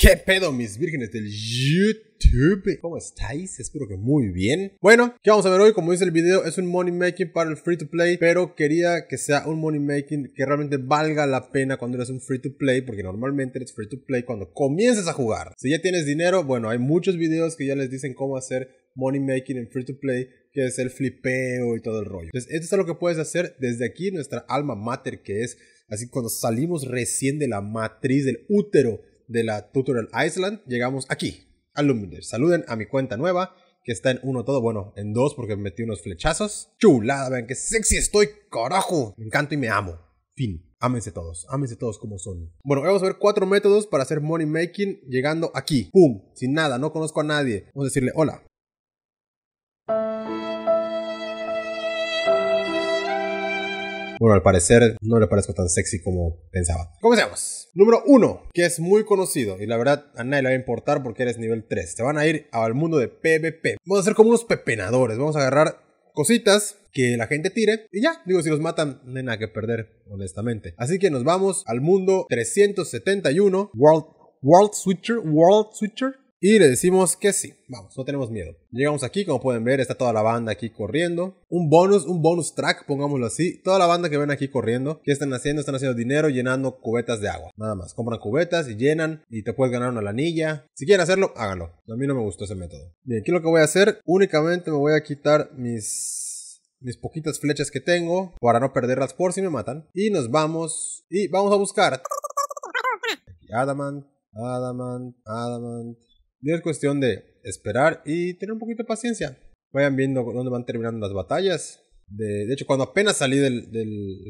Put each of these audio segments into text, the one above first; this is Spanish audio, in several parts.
¿Qué pedo, mis vírgenes del YouTube? ¿Cómo estáis? Espero que muy bien. Bueno, ¿qué vamos a ver hoy? Como dice el video, es un money making para el free to play, pero quería que sea un money making que realmente valga la pena cuando eres un free to play, porque normalmente eres free to play cuando comienzas a jugar. Si ya tienes dinero, bueno, hay muchos videos que ya les dicen cómo hacer money making en free to play, que es el flipeo y todo el rollo. Entonces, esto es lo que puedes hacer desde aquí, nuestra alma mater, que es así cuando salimos recién de la matriz del útero de la Tutorial Island, llegamos aquí, a Saluden a mi cuenta nueva, que está en uno todo, bueno, en dos porque metí unos flechazos. Chulada, vean que sexy estoy, carajo. Me encanto y me amo. Fin. Ámense todos, ámense todos como son. Bueno, vamos a ver cuatro métodos para hacer money making llegando aquí. ¡Pum! Sin nada, no conozco a nadie. Vamos a decirle, hola, Bueno, al parecer no le parezco tan sexy como pensaba. Comencemos. Número 1, que es muy conocido y la verdad a nadie le va a importar porque eres nivel 3. Te van a ir al mundo de PvP. Vamos a ser como unos pepenadores. Vamos a agarrar cositas que la gente tire y ya, digo, si los matan, no hay nada que perder, honestamente. Así que nos vamos al mundo 371, World, World Switcher, World Switcher, y le decimos que sí, vamos, no tenemos miedo. Llegamos aquí, como pueden ver, está toda la banda aquí corriendo. Un bonus, un bonus track, pongámoslo así. Toda la banda que ven aquí corriendo, ¿qué están haciendo? Están haciendo dinero llenando cubetas de agua. Nada más, compran cubetas y llenan y te puedes ganar una lanilla. Si quieren hacerlo, háganlo. A mí no me gustó ese método. Bien, aquí lo que voy a hacer, únicamente me voy a quitar mis mis poquitas flechas que tengo para no perderlas por si me matan. Y nos vamos y vamos a buscar. Adamant, Adamant, Adamant es cuestión de esperar y tener un poquito de paciencia. Vayan viendo dónde van terminando las batallas. De, hecho, cuando apenas salí del,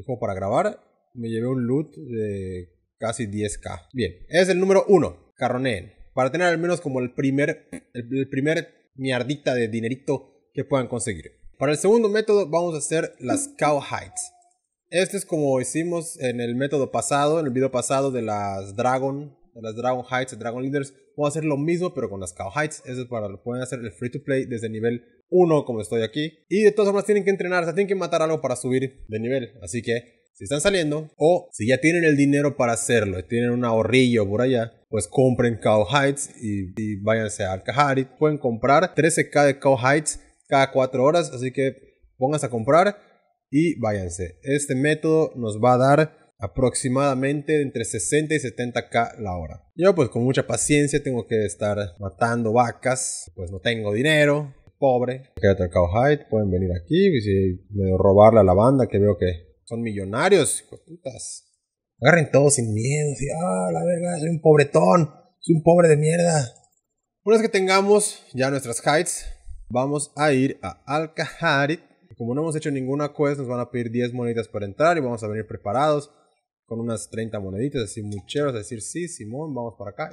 juego para grabar, me llevé un loot de casi 10k. Bien, es el número 1, carroneen. Para tener al menos como el primer, el, primer miardita de dinerito que puedan conseguir. Para el segundo método vamos a hacer las cowhides. Este es como hicimos en el método pasado, en el video pasado de las dragon las Dragon Heights, Dragon Leaders, puedo hacer lo mismo pero con las Cow Heights. Eso es para lo pueden hacer el free to play desde nivel 1 como estoy aquí. Y de todas formas tienen que entrenar, tienen que matar algo para subir de nivel. Así que si están saliendo o si ya tienen el dinero para hacerlo, tienen un ahorrillo por allá, pues compren Cow Heights y, váyanse al Kahari. Pueden comprar 13k de Cow Heights cada 4 horas, así que pónganse a comprar y váyanse. Este método nos va a dar aproximadamente entre 60 y 70k la hora. Yo pues con mucha paciencia tengo que estar matando vacas, pues no tengo dinero, pobre. Quédate al Cowhide, pueden venir aquí, pues, y me robarle a la banda que veo que son millonarios, putas. Agarren todo sin miedo, ah, la verga, soy un pobretón, soy un pobre de mierda. Una vez que tengamos ya nuestras heights, vamos a ir a al Como no hemos hecho ninguna quest, nos van a pedir 10 monedas para entrar y vamos a venir preparados con unas 30 moneditas, así muy cheros, decir, sí, Simón, vamos para acá.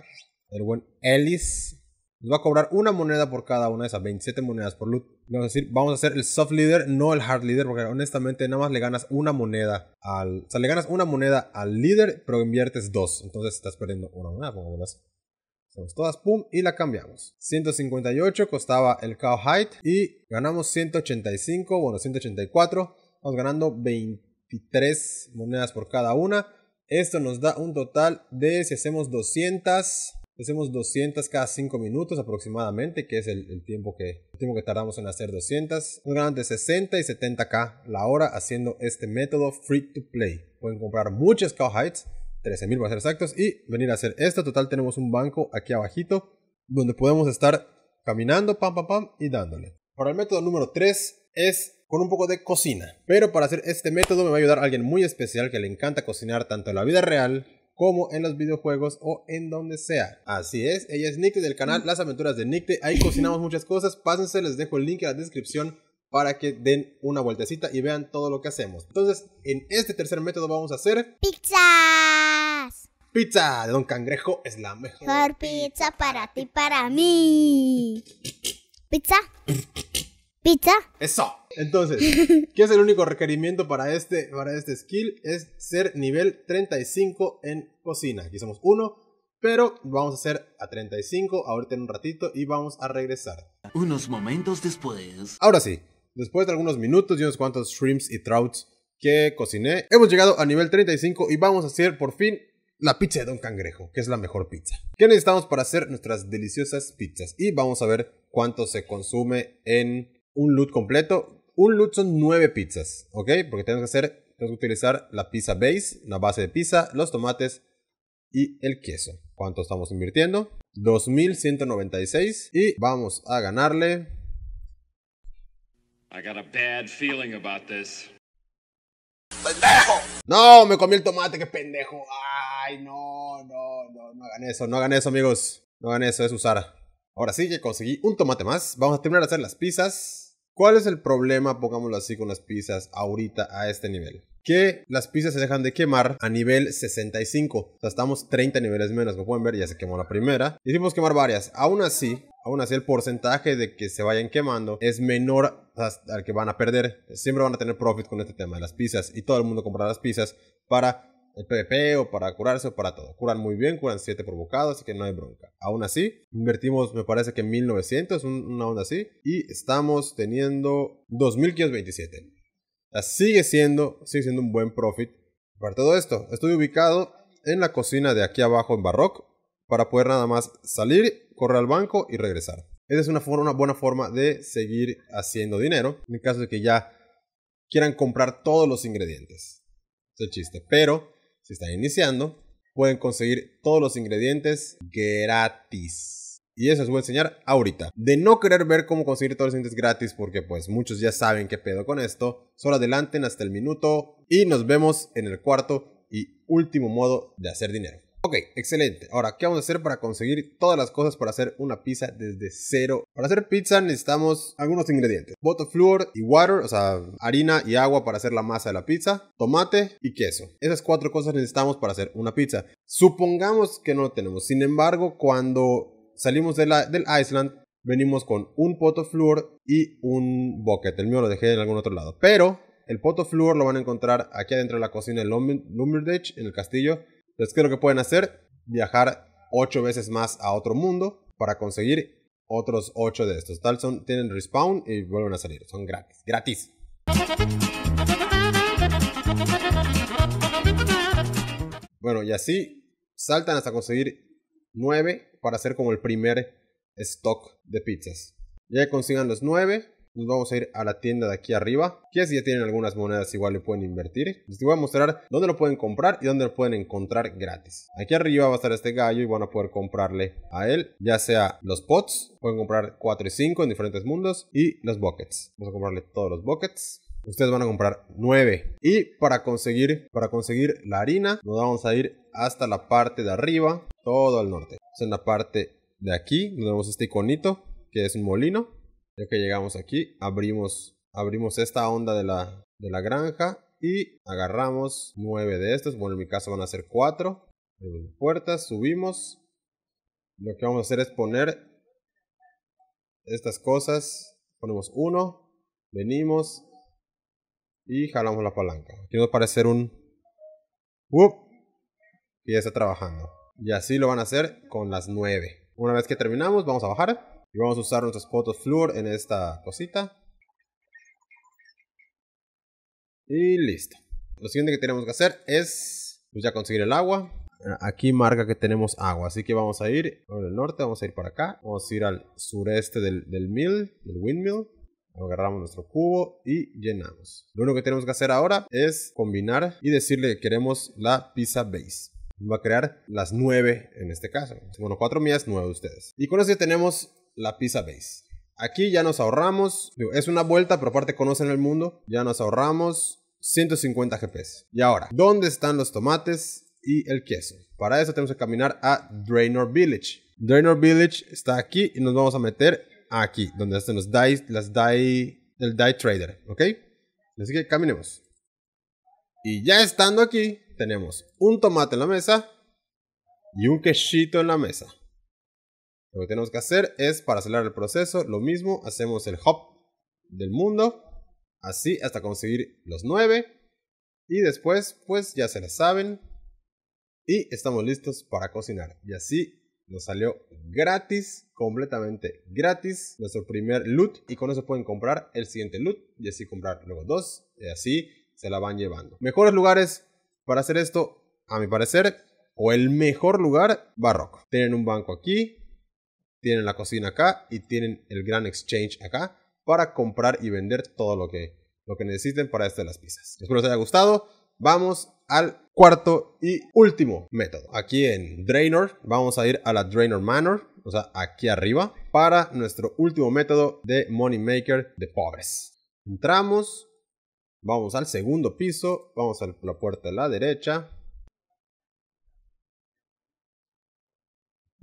El buen Ellis nos va a cobrar una moneda por cada una de esas 27 monedas por loot. Vamos a decir, vamos a hacer el soft leader, no el hard leader, porque honestamente nada más le ganas una moneda al. O sea, le ganas una moneda al líder, pero inviertes dos. Entonces estás perdiendo una moneda, como Hacemos todas, pum, y la cambiamos. 158 costaba el cowhide y ganamos 185, bueno, 184. Vamos ganando 20 23 monedas por cada una. Esto nos da un total de, si hacemos 200, hacemos 200 cada 5 minutos aproximadamente, que es el, tiempo que, tiempo que tardamos en hacer 200. Un ganan de 60 y 70k la hora haciendo este método free to play. Pueden comprar muchas cowhides, 13.000 para ser exactos, y venir a hacer esto. Total tenemos un banco aquí abajito donde podemos estar caminando, pam, pam, pam, y dándole. Para el método número 3 es con un poco de cocina. Pero para hacer este método me va a ayudar alguien muy especial que le encanta cocinar tanto en la vida real como en los videojuegos o en donde sea. Así es, ella es Nicte del canal Las Aventuras de Nicte. Ahí cocinamos muchas cosas. Pásense, les dejo el link en la descripción para que den una vueltecita y vean todo lo que hacemos. Entonces, en este tercer método vamos a hacer... ¡Pizzas! Pizza de Don Cangrejo es la mejor. Mejor pizza para ti, para mí. Pizza. Pizza. Eso. Entonces, ¿qué es el único requerimiento para este, para este skill? Es ser nivel 35 en cocina. Aquí somos uno, pero vamos a ser a 35 ahorita en un ratito y vamos a regresar. Unos momentos después. Ahora sí, después de algunos minutos y unos cuantos shrimps y trouts que cociné, hemos llegado a nivel 35 y vamos a hacer por fin la pizza de Don Cangrejo, que es la mejor pizza. ¿Qué necesitamos para hacer nuestras deliciosas pizzas? Y vamos a ver cuánto se consume en un loot completo. Un loot son nueve pizzas, ¿ok? Porque tenemos que hacer, tenemos que utilizar la pizza base, la base de pizza, los tomates y el queso. ¿Cuánto estamos invirtiendo? 2196 y vamos a ganarle. I got a bad No, me comí el tomate, qué pendejo. Ay, no, no, no, no hagan eso, no hagan eso, amigos. No hagan eso, es usar. Ahora sí que conseguí un tomate más. Vamos a terminar de hacer las pizzas. ¿Cuál es el problema, pongámoslo así, con las pizzas ahorita a este nivel? que las pizzas se dejan de quemar a nivel 65. O sea, estamos 30 niveles menos, como pueden ver, ya se quemó la primera. Hicimos quemar varias. Aún así, aún así el porcentaje de que se vayan quemando es menor al que van a perder. Siempre van a tener profit con este tema de las pizzas y todo el mundo comprará las pizzas para el PvP o para curarse o para todo. Curan muy bien, curan 7 por bocado, así que no hay bronca. Aún así, invertimos, me parece que 1900, una onda así, y estamos teniendo 2527. O sigue siendo, sigue siendo un buen profit. Para todo esto, estoy ubicado en la cocina de aquí abajo en Barroco. para poder nada más salir, correr al banco y regresar. Esa es una, forma, una buena forma de seguir haciendo dinero en caso de que ya quieran comprar todos los ingredientes. Es el chiste. Pero si están iniciando, pueden conseguir todos los ingredientes gratis. Y eso les voy a enseñar ahorita. De no querer ver cómo conseguir todos los ingredientes gratis, porque pues muchos ya saben qué pedo con esto, solo adelanten hasta el minuto y nos vemos en el cuarto y último modo de hacer dinero excelente. Ahora, ¿qué vamos a hacer para conseguir todas las cosas para hacer una pizza desde cero? Para hacer pizza necesitamos algunos ingredientes. Bota flour y water, o sea, harina y agua para hacer la masa de la pizza, tomate y queso. Esas cuatro cosas necesitamos para hacer una pizza. Supongamos que no lo tenemos. Sin embargo, cuando salimos de la, del Island, venimos con un poto flour y un bucket. El mío lo dejé en algún otro lado. Pero el poto flour lo van a encontrar aquí adentro de la cocina de Lumberdage, en el castillo. Entonces, ¿qué es lo que pueden hacer? Viajar ocho veces más a otro mundo para conseguir otros ocho de estos. Tal son, tienen respawn y vuelven a salir. Son gratis. Gratis. Bueno, y así saltan hasta conseguir nueve para hacer como el primer stock de pizzas. Ya que consigan los nueve. Nos vamos a ir a la tienda de aquí arriba. Que si ya tienen algunas monedas igual le pueden invertir. Les voy a mostrar dónde lo pueden comprar y dónde lo pueden encontrar gratis. Aquí arriba va a estar este gallo y van a poder comprarle a él. Ya sea los pots. Pueden comprar 4 y 5 en diferentes mundos. Y los buckets. Vamos a comprarle todos los buckets ustedes van a comprar 9 y para conseguir para conseguir la harina nos vamos a ir hasta la parte de arriba todo al norte en la parte de aquí nos vemos este iconito que es un molino ya que llegamos aquí, abrimos, abrimos esta onda de la, de la granja y agarramos nueve de estas. Bueno, en mi caso van a ser cuatro puertas, subimos. Lo que vamos a hacer es poner estas cosas. Ponemos uno, venimos y jalamos la palanca. Aquí nos parece un... ¡Uf! Y ya está trabajando. Y así lo van a hacer con las nueve, Una vez que terminamos, vamos a bajar. Y vamos a usar nuestras fotos flúor en esta cosita. Y listo. Lo siguiente que tenemos que hacer es pues ya conseguir el agua. Aquí marca que tenemos agua, así que vamos a ir por el norte, vamos a ir para acá. Vamos a ir al sureste del, del mill, del windmill. Agarramos nuestro cubo y llenamos. Lo único que tenemos que hacer ahora es combinar y decirle que queremos la pizza base. Va a crear las 9 en este caso. Bueno, 4 millas 9 ustedes. Y con eso ya tenemos la pizza base. Aquí ya nos ahorramos, es una vuelta, pero aparte conocen el mundo, ya nos ahorramos 150 GPS. Y ahora, ¿dónde están los tomates y el queso? Para eso tenemos que caminar a Draenor Village. Draenor Village está aquí y nos vamos a meter aquí, donde hacen los dice las die, el die trader, ¿ok? Así que caminemos. Y ya estando aquí, tenemos un tomate en la mesa y un quesito en la mesa. Lo que tenemos que hacer es, para acelerar el proceso, lo mismo, hacemos el hop del mundo, así hasta conseguir los nueve. Y después, pues ya se la saben. Y estamos listos para cocinar. Y así nos salió gratis, completamente gratis, nuestro primer loot. Y con eso pueden comprar el siguiente loot. Y así comprar luego dos. Y así se la van llevando. Mejores lugares para hacer esto, a mi parecer. O el mejor lugar, Barroco. Tienen un banco aquí tienen la cocina acá y tienen el gran exchange acá para comprar y vender todo lo que, lo que necesiten para estas las pizzas. Espero les haya gustado. Vamos al cuarto y último método. Aquí en Drainer vamos a ir a la Drainer Manor, o sea, aquí arriba, para nuestro último método de Money Maker de pobres. Entramos, vamos al segundo piso, vamos a la puerta de la derecha,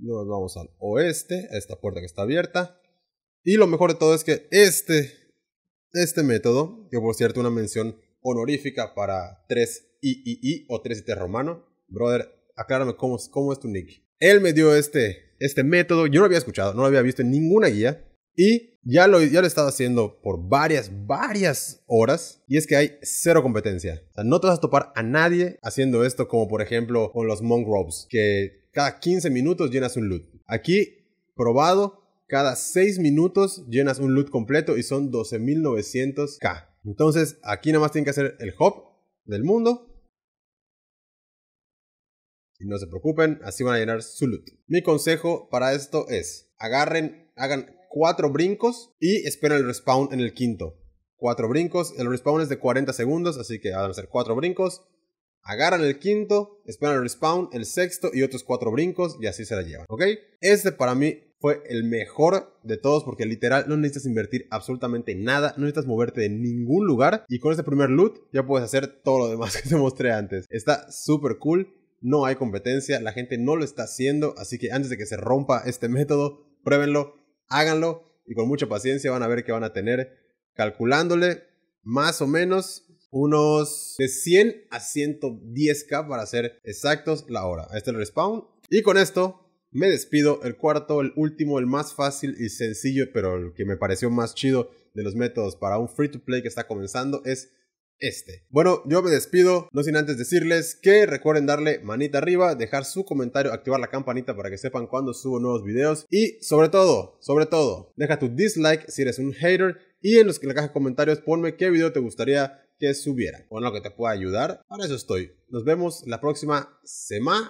Nos vamos al oeste, a esta puerta que está abierta. Y lo mejor de todo es que este, este método, que por cierto una mención honorífica para 3III o 3IT romano. Brother, aclárame cómo, cómo es tu nick. Él me dio este, este método, yo no lo había escuchado, no lo había visto en ninguna guía. Y ya lo, ya lo he estado haciendo por varias, varias horas. Y es que hay cero competencia. O sea, no te vas a topar a nadie haciendo esto, como por ejemplo con los mongroves, que cada 15 minutos llenas un loot. Aquí, probado, cada 6 minutos llenas un loot completo y son 12.900k. Entonces, aquí nada más tienen que hacer el hop del mundo. Y no se preocupen, así van a llenar su loot. Mi consejo para esto es, agarren, hagan 4 brincos y esperen el respawn en el quinto. 4 brincos, el respawn es de 40 segundos, así que van a hacer 4 brincos Agarran el quinto, esperan el respawn, el sexto y otros cuatro brincos y así se la llevan, ¿ok? Este para mí fue el mejor de todos porque literal no necesitas invertir absolutamente nada, no necesitas moverte de ningún lugar y con este primer loot ya puedes hacer todo lo demás que te mostré antes. Está súper cool, no hay competencia, la gente no lo está haciendo, así que antes de que se rompa este método, pruébenlo, háganlo y con mucha paciencia van a ver que van a tener calculándole más o menos unos de 100 a 110k para ser exactos la hora. Este es el respawn. Y con esto me despido. El cuarto, el último, el más fácil y sencillo, pero el que me pareció más chido de los métodos para un free to play que está comenzando es este. Bueno, yo me despido, no sin antes decirles que recuerden darle manita arriba, dejar su comentario, activar la campanita para que sepan cuando subo nuevos videos y sobre todo, sobre todo, deja tu dislike si eres un hater y en, los, que la caja de comentarios ponme qué video te gustaría que subiera o en lo que te pueda ayudar. Para eso estoy. Nos vemos la próxima semana.